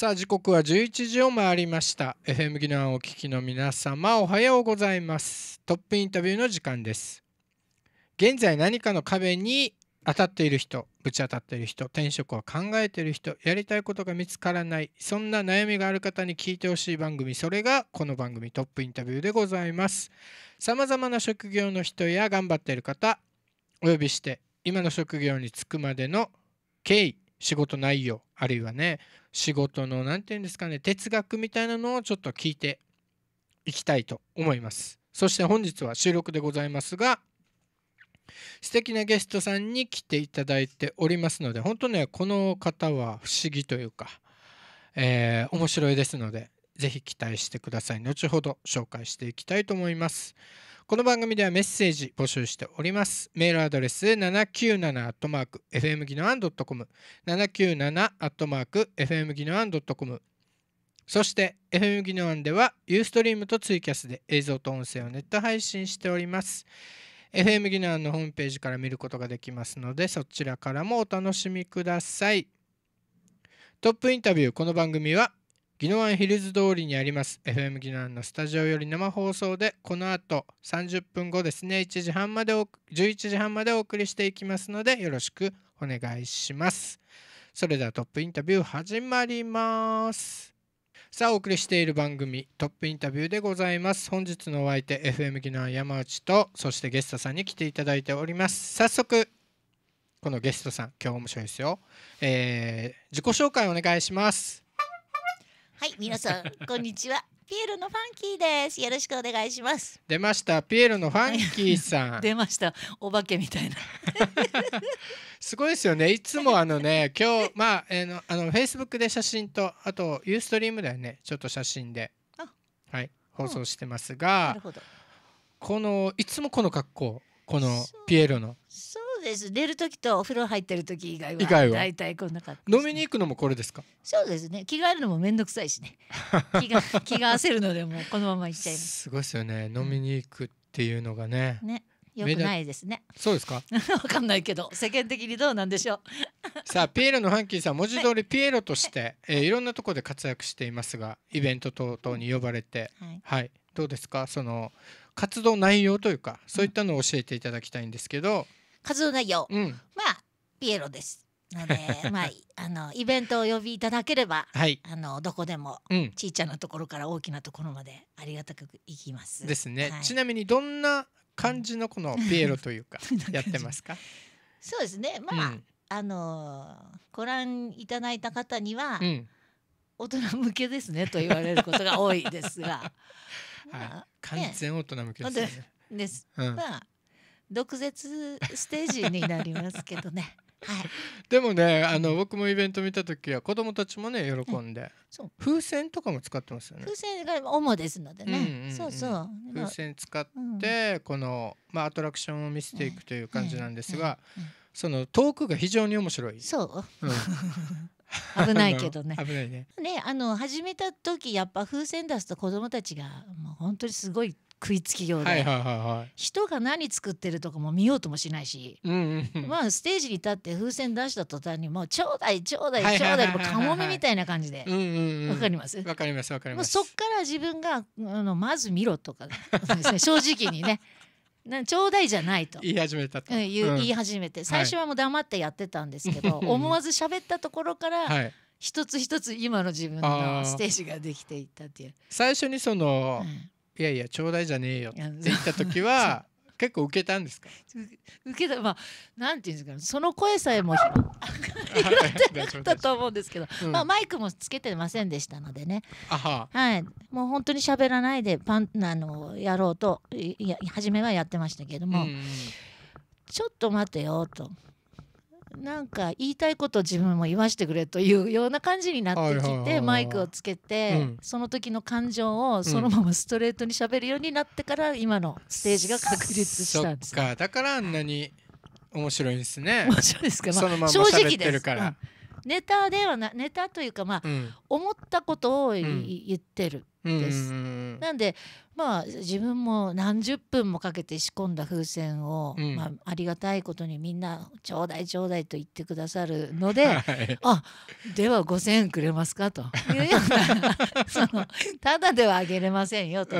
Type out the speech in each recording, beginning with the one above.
さあ時刻は11時を回りました FM 技能をお聞きの皆様おはようございますトップインタビューの時間です現在何かの壁に当たっている人ぶち当たっている人転職を考えている人やりたいことが見つからないそんな悩みがある方に聞いてほしい番組それがこの番組トップインタビューでございます様々な職業の人や頑張っている方お呼びして今の職業に就くまでの経緯仕事内容あるいはね仕事の何て言うんですかね哲学みたいなのをちょっと聞いていきたいと思いますそして本日は収録でございますが素敵なゲストさんに来ていただいておりますので本当ねこの方は不思議というか、えー、面白いですので是非期待してください後ほど紹介していきたいと思います。この番組ではメッセージ募集しております。メールアドレス 797-FM ギノアン .com 797-FM ギノアン .com そして FM 技能 n では Ustream とツイキャスで映像と音声をネット配信しております。FM 技能 n のホームページから見ることができますのでそちらからもお楽しみください。トップインタビューこの番組はギノワンヒルズ通りにあります FM ギノ野ンのスタジオより生放送でこの後30分後ですね1時半まで11時半までお送りしていきますのでよろしくお願いしますそれではトップインタビュー始まりますさあお送りしている番組トップインタビューでございます本日のお相手 FM ギノ野ン山内とそしてゲストさんに来ていただいております早速このゲストさん今日面白いですよ、えー、自己紹介お願いしますはい皆さんこんにちはピエロのファンキーですよろしくお願いします出ましたピエロのファンキーさん 出ましたお化けみたいな すごいですよねいつもあのね今日まあ、えー、のあのフェイスブックで写真とあとユーストリームだよねちょっと写真ではい放送してますが、うん、このいつもこの格好このピエロのそうです出る時とお風呂入ってる時以外は大体こんな感じ、ね、飲みに行くのもこれですかそうですね着替えるのも面倒くさいしね 気が気がせるのでもうこのまま行っちゃいますすごいですよね飲みに行くっていうのがね、うん、ねよくないですね。そうですか。わかんないけど、世間的にどうなんでしょう さあ、ピエロのファンキーさん、文字通りピエロとして、はい、えー、いろんなところで活躍していますが、イベント等々に呼ばれて、はい、はい、どうですか、その活動内容というか、そういったのを教えていただきたいんですけど。活動内容、うん、まあピエロです。ので まあ、あのイベントを呼びいただければ、はい、あのどこでも、うん、ちいちゃなところから大きなところまでありがたくいきます。ですね、はい、ちなみにどんな感じのこのピエロというか やってますかそうですねまあ、うん、あのご覧いただいた方には、うん、大人向けですねと言われることが多いですが、まあ、完全大人向けですね。です、まあ毒舌ステージになりますけどね。はい、でもねあの僕もイベント見た時は子供たちもね喜んで、うん、風船とかも使ってますよね風船が主ですのでね、うんうんうん、そうそう風船使って、この、まあ、アトラクションを見せていくという感じなんですが、うんうん、そのトークが非常に面白いそう、うん 危ないけどね。危ないね。ね、あの始めた時やっぱ風船出すと子供たちがもう本当にすごい食いつき業で、人が何作ってるとかも見ようともしないし、まあステージに立って風船出した途端にもうちょうだいちょうだいちょうだいカモメみたいな感じでわかりますわかりますわかりますそっから自分があのまず見ろとか、ね、正直にねなちょうだいじゃないと言い始めたと、うん、言い始めて、最初はもう黙ってやってたんですけど、はい、思わず喋ったところから、はい一つ一つ今の自分のステージができていったっていう最初にその、うん、いやいやちょうだいじゃねえよって言った時は 結構受けたんですか受けたまあなんていうんですかその声さえも拾 ってたと思うんですけど、うん、まあ、マイクもつけてませんでしたのでねはいもう本当に喋らないでパンあのやろうといや初めはやってましたけども、うん、ちょっと待てよとなんか言いたいこと自分も言わしてくれというような感じになってきてマイクをつけて、その時の感情をそのままストレートにしゃべるようになってから今のステージが確立したんです、うん、そっかだからあんなに面白いですね面白いですか、まあ、正直でうん、ネタではなネタというかまあ、うん、思ったことを、言ってるです。なんでまあ自分も何十分もかけて仕込んだ風船を、うん、まあ、ありがたいことにみんな「ちょうだいちょうだい」と言ってくださるので「はい、あでは5,000円くれますか」というようなそのただではあげれませんよと、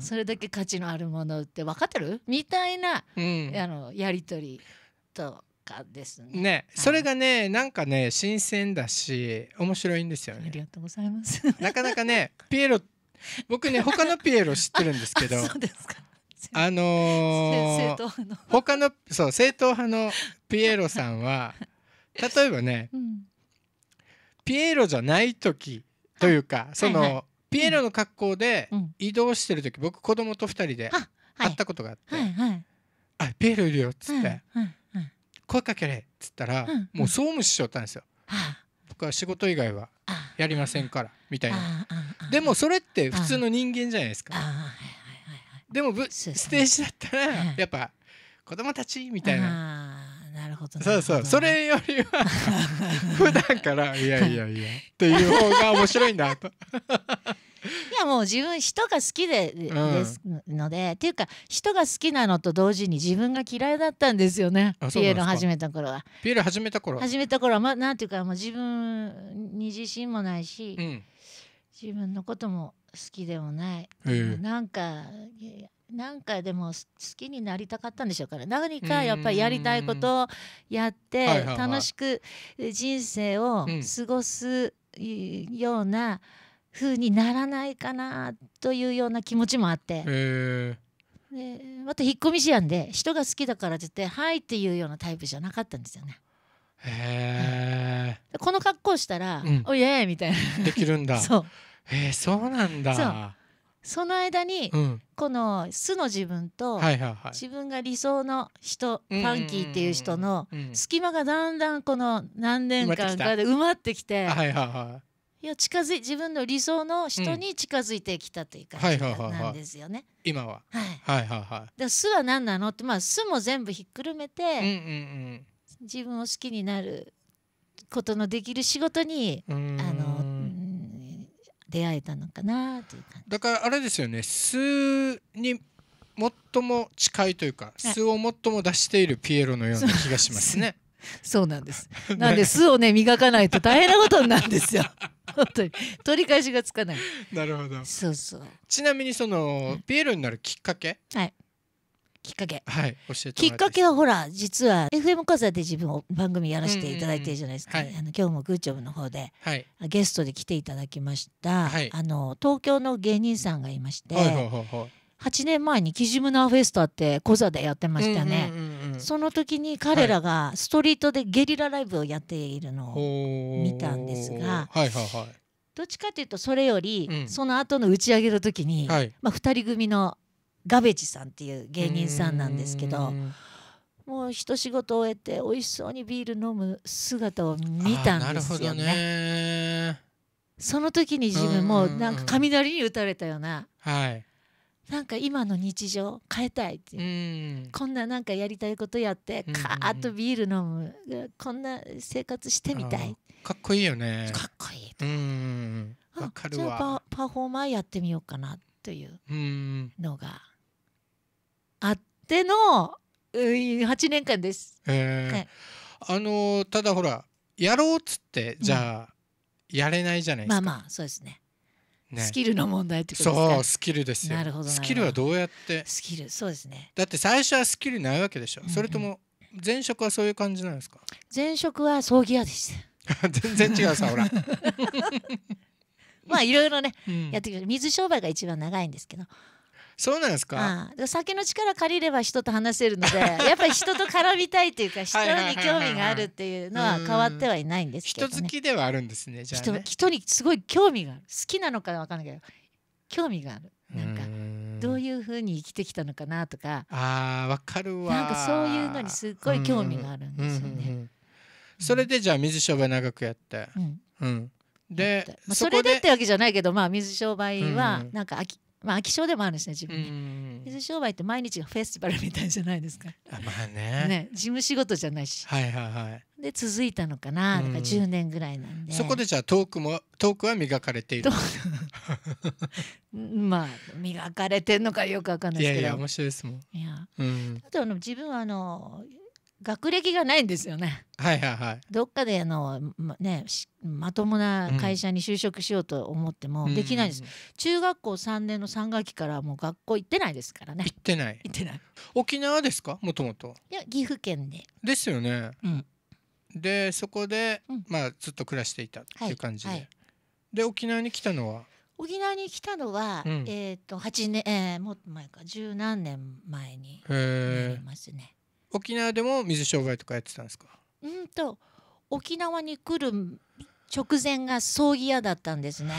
それだけ価値のあるものって分かってるみたいな、うん、あのやり取りと。かですね。ね、それがね、なんかね、新鮮だし、面白いんですよね。ありがとうございます。なかなかね、ピエロ、僕ね、他のピエロ知ってるんですけど。そうですか。あのー、他のそう正統派のピエロさんは 例えばね、うん、ピエロじゃない時というか、はい、その、はいはい、ピエロの格好で移動してる時、うん、僕子供と2人で会ったことがあって「はいはいはい、あピエロいるよ」っつって、はいはい、声かけれ」っつったら、うん、もう総務しちゃったんですよ。僕は仕事以外はやりませんからみたいな。でもそれって普通の人間じゃないですか。でもステージだったらやっぱ子供たちみたいな。なるほどそうそうそれよりは 普段からいやいやいや っていう方が面白いんだといやもう自分人が好きで,、ですのでっていうか人が好きなのと同時に自分が嫌いだったんですよねピエロ始めた頃はピエロ始めた頃始めた頃は、ま、なんていうかもう自分に自信もないし、うん、自分のことも好きでもない、えー、なんかなんかでも好きになりたかったんでしょうから何かやっぱりやりたいことをやって楽しく人生を過ごすような、うん風にならないかなというような気持ちもあって。えでまた引っ込み思案で人が好きだからって言って「はい」っていうようなタイプじゃなかったんですよね。へえ、うん、この格好したら「うん、おいえ」みたいな。できるんだ。そうへえそうなんだ。その間に、うん、この素の自分と、自分が理想の人ファンキーっていう人の隙間がだんだんこの何年間かで埋まってきて、はいはいはいや近づい自分の理想の人に近づいてきたというか、じはんはいはい、今は。はいはいはいはい。で巣は何なのってまあ巣も全部ひっくるめて、うんうんうん、自分を好きになることのできる仕事にあの出会えたのかなという感じ。だからあれですよね巣に最も近いというか、はい、巣を最も出しているピエロのような気がしますね。そうなんです。なんで巣をね磨かないと大変なことになるんですよ。本当に取り返しがつかないなるほどそうそうちなみにその、ピエロになるきっかけはいきっかけはい教えてきっかけはほら実は FM 講座で自分を番組やらせていただいてるじゃないですか、あの今日もグーチョブの方で、はい、ゲストで来ていただきました、はい、あの東京の芸人さんがいまして、はいはいはいはい8年前にキジムナーフェスタってコザでやってましたね、うんうんうん、その時に彼らがストリートでゲリラライブをやっているのを見たんですが、はいはいはい、どっちかというとそれより、うん、その後の打ち上げの時に、はい、まあ、2人組のガベジさんっていう芸人さんなんですけど。もう一仕事終えて美味しそうにビール飲む姿を見たんですよね。ねその時に自分もなんか雷に打たれたような、はい、なんか今の日常変えたいっていうこんななんかやりたいことやってカーッとビール飲むこんな生活してみたいかっこいいよねかっこいいうんかるわじゃあパフォーマーやってみようかなというのがあっての8年間です、えー、あのただほらやろうっつってじゃあ、やれないじゃないですか、うん、まあまあそうですねね、スキルの問題ってことですかそうスキルですよなるほどスキルはどうやってスキルそうですねだって最初はスキルないわけでしょ、うんうん、それとも前職はそういう感じなんですか前職は葬儀屋でした 全然違うさほら まあいろいろね、うん、やってきま水商売が一番長いんですけどそうなんですか、う酒の力借りれば人と話せるので やっぱり人と絡みたいというか人に興味があるっていうのは変わってはいないんですけど、ね、人好きではあるんですねじゃあ、ね、人にすごい興味がある好きなのか分かんないけど興味があるなんかどういうふうに生きてきたのかなとかあわかるわなんかそういうのにすっごい興味があるんですよね。それでじゃあ水商売長くやって、うんうん、で、まあ、それでってわけじゃないけど、まあ、水商売はなんか飽き、まあ飽き性でもあるんですね自分水商売って毎日がフェスティバルみたいじゃないですかあまあねね事務仕事じゃないしはいはいはいで続いたのかなだか10年ぐらいなんでそこでじゃあトークもトークは磨かれている まあ磨かれてんのかよくわかんないですけどいやいや面白いですもんいや、ん、あとあの自分はあの学歴がないんですよね。はいはいはい、どっかであの、まね、まともな会社に就職しようと思ってもできないです、うん、中学校3年の3学期からもう学校行ってないですからね行ってない行ってない沖縄ですかもともといや岐阜県でですよね、うん、でそこで、うん、まあ、ずっと暮らしていたっていう感じで、はいはい、で沖縄に来たのは沖縄に来たのは、うん、えっ、ー、と8年、えー、もっと前か十何年前になりますね。沖縄でも水商売とかやってたんですかうんと沖縄に来る直前が葬儀屋だったんですね。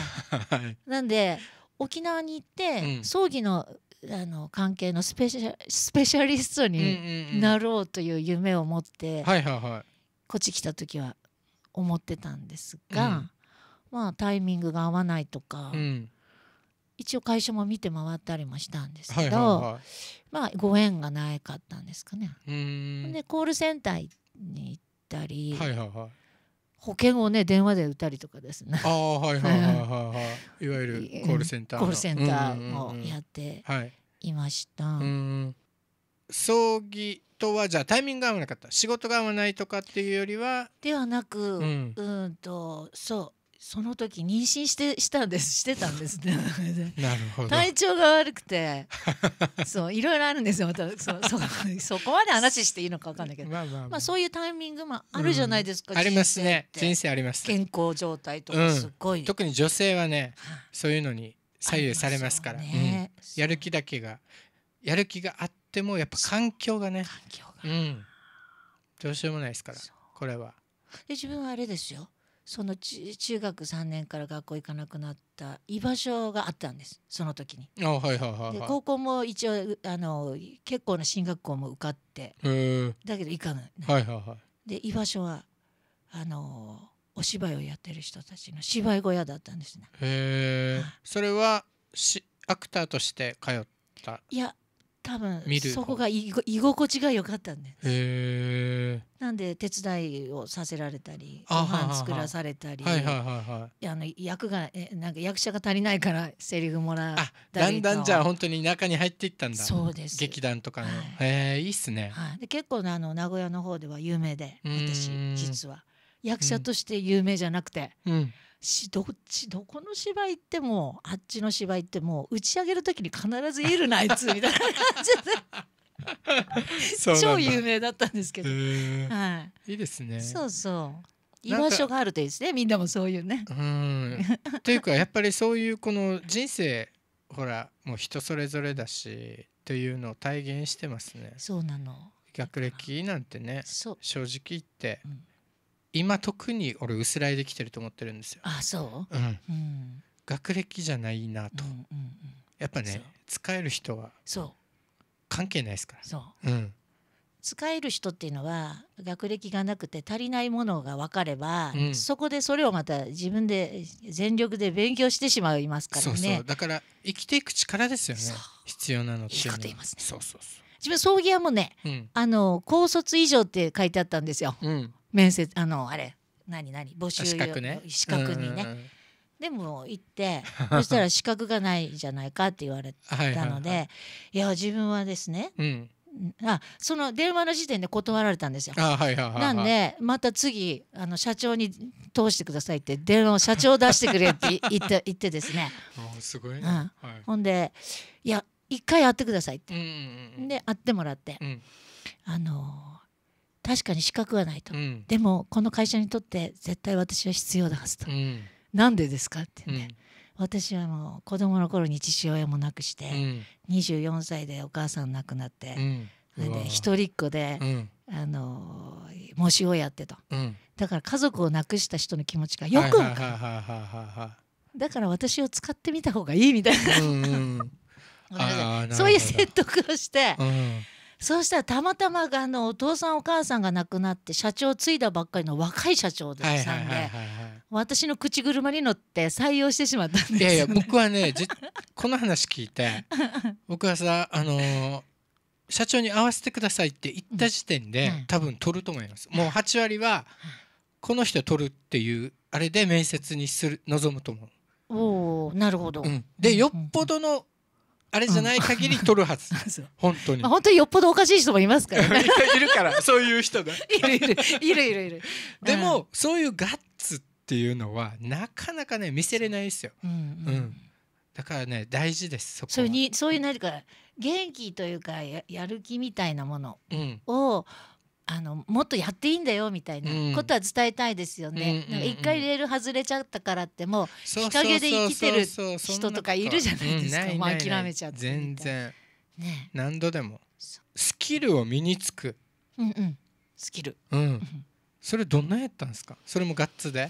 はい、なんで沖縄に行って、うん、葬儀のあの関係のスペシャスペシャリストになろうという夢を持って、こっち来た時は思ってたんですが、うん、まあタイミングが合わないとか、うん、一応会社も見て回ったりもしたんですけど、はいはいはい、まあご縁がないかったんですかね。でコールセンターに行ったり、はいはいはい、保険をね電話で打ったりとかですね。ああはいはいはいはいはい。いわゆるコールセンターコールセンターをやっていました。うんうんうんはい、葬儀とはじゃあタイミングが合わなかった仕事が合わないとかっていうよりはではなく、うん、うんとそうその時妊娠してしたんです してたんですね なるほど体調が悪くて そういろいろあるんですよまたそそそこまで話していいのか分かんないけどまあ、まあ、まあそういうタイミングもあるじゃないですか、うん、ありますね人生あります健康状態とかすごい、うん、特に女性はねそういうのに左右されますから、ねうん、やる気だけがやる気があってもやっぱ環境がね環境が、うん、どうしようもないですからこれはで自分はあれですよその中学3年から学校行かなくなった居場所があったんですその時に。はいはいはい、高校も一応あの結構な進学校も受かってだけど行かない。はいはいはい、で居場所はあのお芝居をやってる人たちの芝居小屋だったんですね。へえ、それはしアクターとして通ったいや多分そこが居心地が良かったんです。なんで手伝いをさせられたりご飯作らされたり役がえなんか役者が足りないからセリフもらっただんだんじゃあ本当に中に入っていったんだそうです劇団とかの、はい、へえいいっすね、はい、で結構あの名古屋の方では有名で私実は役者として有名じゃなくて。うんしどっちどこの芝居行ってもあっちの芝居行っても打ち上げる時に必ず「いるなあいつ」みたいな感じで 超有名だったんですけど、はい、いいですねそうそう居場所があるといいですねみんなもそういうね。うんというかやっぱりそういうこの人生ほらもう人それぞれだしというのを体現してますね。そうなの学歴なんてね正直言って、うん今特に俺薄らいできてると思ってるんですよ。あそう、うん、うん、学歴じゃないなと、うんうんうん、やっぱね使える人はそう関係ないですから。そう、うん、使える人っていうのは学歴がなくて足りないものが分かれば、うん、そこでそれをまた自分で全力で勉強してしまいますからね。そうそうだから生きていく力ですよね必要なのっていうのは。いいこと言いますね。そうそうそう自分葬儀屋もね、うん、あの高卒以上って書いてあったんですよ。うん、面接あのあれ何何募集資格ね資格にね、でも行って そしたら資格がないじゃないかって言われたので、はいはい、いや自分はですね、うん、あその電話の時点で断られたんですよ。なんでまた次あの社長に通してくださいって電話を社長出してくれって 言って言ってですね。すごい、ほんでいや一回会ってくださいって、うんうんうん、で会ってもらって、うん、あの確かに資格はないと、うん、でもこの会社にとって絶対私は必要だはずと、うん、なんでですかってね、うん、私はもう子供の頃に父親も亡くして、うん、24歳でお母さん亡くなって、うん、で一人っ子で、あの申しをやってと、だから家族を亡くした人の気持ちがよくかるだから私を使ってみた方がいいみたいな、うんうん、そういう説得をして。うんそうしたらたまたまあのお父さんお母さんが亡くなって社長を継いだばっかりの若い社長さんで私の口車に乗って採用してしまったんです、ね、いやいや僕はねこの話聞いて 僕はさあの社長に会わせてくださいって言った時点で、うん、多分取ると思います。もう8割はこの人取るっていうあれで面接にする望むと思う。おなるほど、うん、でよっぽどのあれじゃない限り取るはず、うん、本当に、まあ、本当によっぽどおかしい人もいますからねいるからそういう人がいるいるいるいるいるでも、うん、そういうガッツっていうのはなかなかね見せれないですよ、うん、うん、だからね大事ですそういうにそういう何か元気というかやる気みたいなものを、あのもっとやっていいんだよみたいなことは伝えたいですよね。うん、一回レール外れちゃったからってもう日陰で生きてる人とかいるじゃないですか、もう諦めちゃって全然、ね、何度でもスキルを身につく、うんうん、スキル、うん、それどんなやったんですかそれもガッツで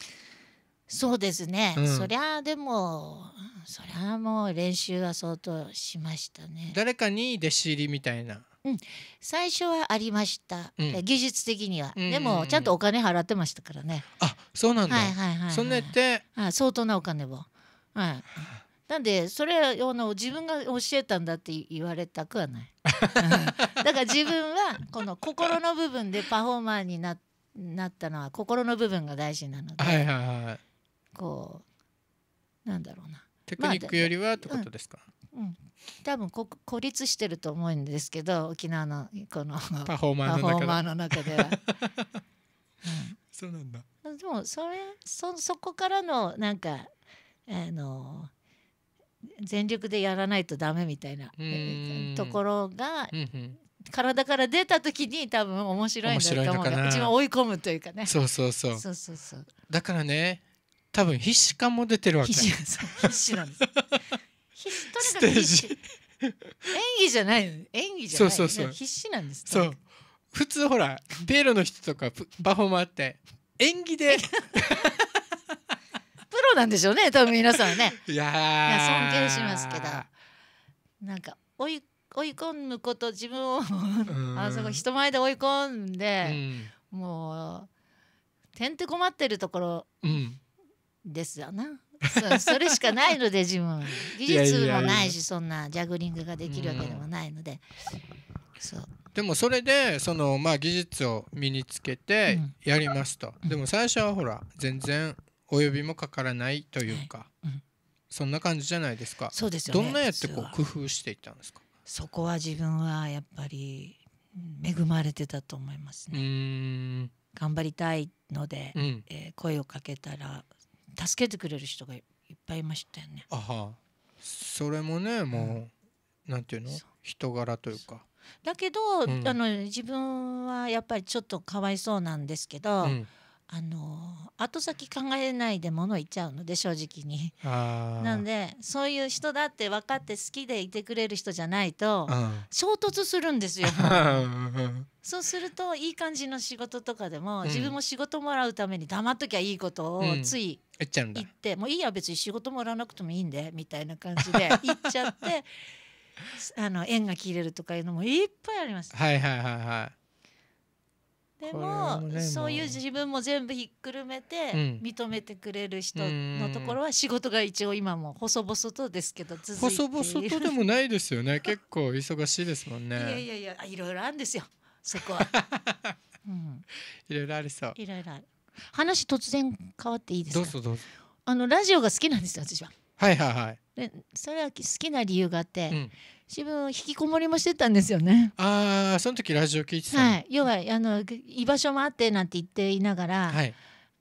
そうですね、うん、そりゃでもそりゃもう練習は相当しましたね誰かに弟子入りみたいなうん、最初はありました、うん、技術的には、うんうんうん、でもちゃんとお金払ってましたからねあそうなんだ、はいはいはいはい、そんなってあ相当なお金を、はい、なんでそれをの自分が教えたんだって言われたくはない、だから自分はこの心の部分でパフォーマーにななったのは心の部分が大事なので、はいはいはい、こうなんだろうなテクニックよりはってことですか、まあうん、多分こ孤立してると思うんですけど沖縄のこのパフォーマーの中では。うん、そうなんだでもそれそそこからのなんかあの全力でやらないとダメみたいなところが、うんうん体から出た時に多分面白いんだと思うね自分追い込むというかねそうそうそうそうそうそうだからね多分必死感も出てるわけ必死なんですステージ演技じゃない演技じゃないそうそうそう必死なんですそう普通ほらベロの人とかバフォーマーって演技で プロなんでしょうね多分皆さんねいや尊敬しますけどなんか追い追い込むこと自分をあそこ人前で追い込んで、うん、もうてんてこまってるところですよな、うんそれしかないので自分技術もないしそんなジャグリングができるわけでもないので、そうでもそれでその、まあ、技術を身につけてやりますと、でも最初はほら全然お呼びもかからないというか、そんな感じじゃないですかそうですよ、ね、どんなやってこう工夫していたんですかそこは自分はやっぱり恵まれてたと思いますね。頑張りたいので、うん、えー、声をかけたら助けてくれる人がいっぱいいましたよね。あそれもねもう、うん、なんていうの人柄というか。だけど、うん、あの自分はやっぱりちょっとかわいそうなんですけど、うん、あの後先考えないでものいっちゃうので正直になんでそういう人だって分かって好きでいてくれる人じゃないと、うん、衝突するんですよ そうするといい感じの仕事とかでも、うん、自分も仕事もらうために黙っときゃいいことをつい言って、うん、もういいや別に仕事もらわなくてもいいんでみたいな感じで 言っちゃってあの縁が切れるとかいうのもいっぱいあります。はいはいはいはいでも、ね、そういう自分も全部ひっくるめて認めてくれる人のところは仕事が一応今も細々とですけど続いて細々とでもないですよね 結構忙しいですもんねいやいやいやいろいろあるんですよそこは、うん、いろいろありそういろいろある話突然変わっていいですかどうぞどうぞあのラジオが好きなんですよ私ははいはいはいでそれは好きな理由があって、うん自分引きこもりもしてたんですよね。ああ、その時ラジオ聞いてた。はい、要はあの居場所もあってなんて言っていながら、はい、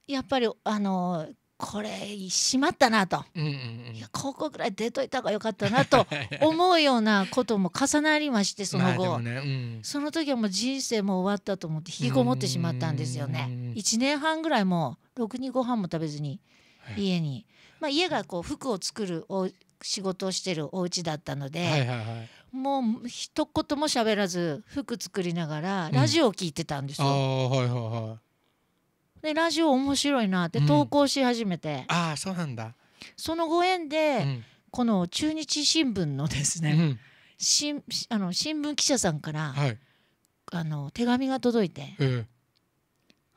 やっぱりあのこれしまったなと、うんうんうん、いや高校ぐらい出といた方が良かったなと 思うようなことも重なりましてその後、ねうん、その時はもう人生も終わったと思って引きこもってしまったんですよね。一年半ぐらいもろくにご飯も食べずに家に、まあ、家がこう服を作るお仕事をしてるお家だったので、はいはいはい、もう一言も喋らず服作りながらラジオを聞いてたんですよ。うんはいはいはい、でラジオ面白いなって投稿し始めて、うん、あそうなんだそのご縁で、うん、この中日新聞のですね、しんあの新聞記者さんから、はい、あの手紙が届いて。えー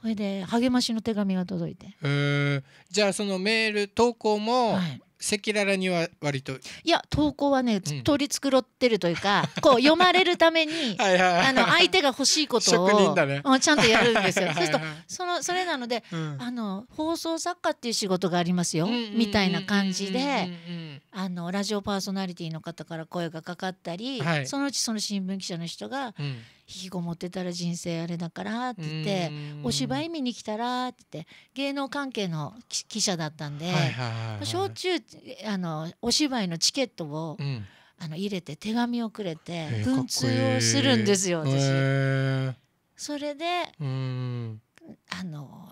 それで励ましの手紙が届いて、えー、じゃあそのメール投稿も、はい、赤裸々には割といや投稿はね、取り繕ってるというか、こう読まれるためにあの相手が欲しいことを、ね、ちゃんとやるんですよ。そうするとそのそれなので、うん、あの放送作家っていう仕事がありますよ、うん、みたいな感じであのラジオパーソナリティの方から声がかかったり、はい、そのうちその新聞記者の人が「引きこもってたら人生あれだからって言ってお芝居見に来たらって言って芸能関係の記者だったんで、しょっあのお芝居のチケットを、うん、あの入れて手紙をくれて文通をするんですよ、私。それであの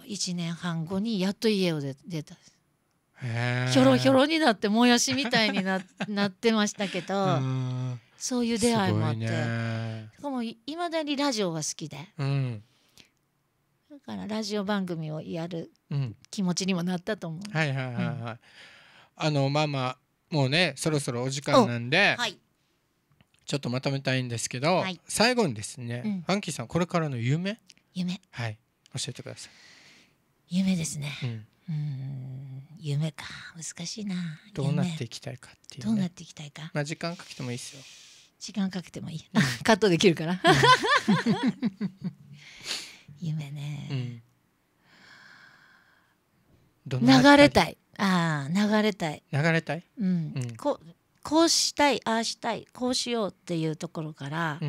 1年半後にやっと家を出たひょろひょろになってもやしみたいにななってましたけど。そういう出会いもあっていもいまだにラジオが好きで、うん、だからラジオ番組をやる気持ちにもなったと思う、うん、はいはいはいはい、うん、あのまマもうねそろそろお時間なんで、はい、ちょっとまとめたいんですけど、はい、最後にですね、うん、ファンキーさんこれからの夢夢はい教えてください夢ですね、うん夢か難しいなどうなっていきたいかっていう、ね、どうなっていきたいかまあ時間かけてもいいですよ時間かけてもいい、うん、カットできるから、うん、夢ね、流れたいああ流れたい流れたい、うんここうしたいああしたいこうしようっていうところから、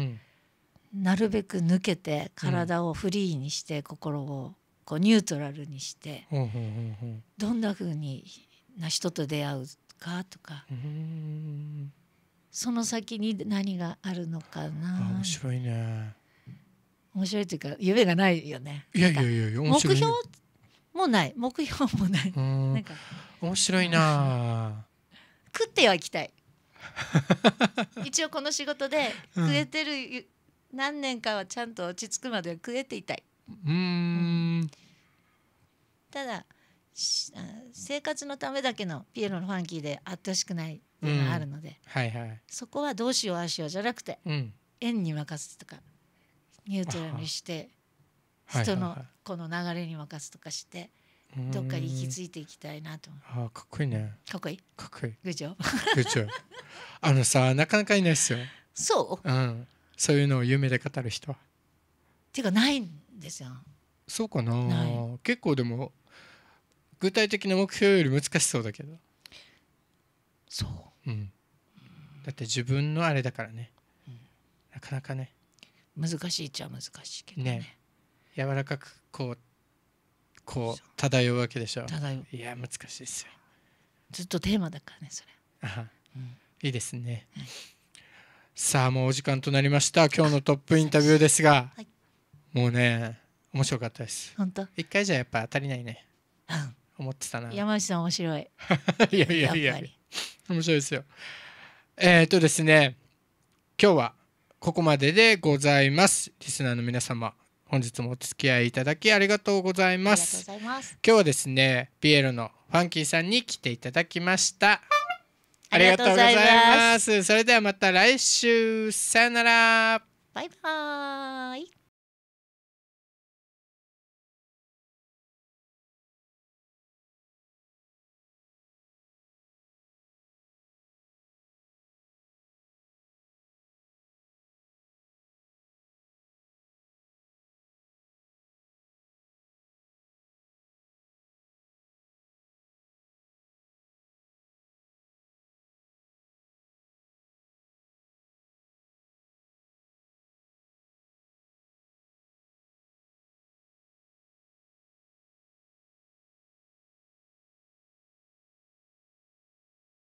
なるべく抜けて体をフリーにして、心をこうニュートラルにして、どんなふうにな人と出会うかとか、その先に何があるのかな面白いね面白いというか夢がないよねいやいやいや目標もない目標もないなんか面白いな食ってはいきたい 一応この仕事で食えてる、うん、何年かはちゃんと落ち着くまで食えていたいうんただ生活のためだけのピエロのファンキーであってほしくないていうのがあるので、はいはい、そこはどうしようああしようじゃなくて、縁に任すとかニュートラルにして人のこの流れに任すとかして。どっかに行き着いていきたいなとあかっこいいね。かっこいい。かっこいい。グジョ。グジョ。あのさ、なかなかいないっすよ。そう。うん。そういうのを夢で語る人は。ていうかないんですよ。そうかな結構でも具体的な目標より難しそうだけどそううん、だって自分のあれだからね、うん、なかなかね難しいっちゃ難しいけどねね柔らかくこうこう漂うわけでしょ漂ういや難しいですよずっとテーマだからねそれあ、うん、いいですね、さあもうお時間となりました今日のトップインタビューですが、はい、もうね面白かったです本当一回じゃやっぱ当たりないね、うん、思ってたな山内さん面白い いやいやいや面白いですよ。えっ、ー、とですね、今日はここまででございます。リスナーの皆様、本日もお付き合いいただきありがとうございます。ます今日はですね、ピエロのファンキーさんに来ていただきました。ありがとうございます。それではまた来週。さよなら。バイバーイ。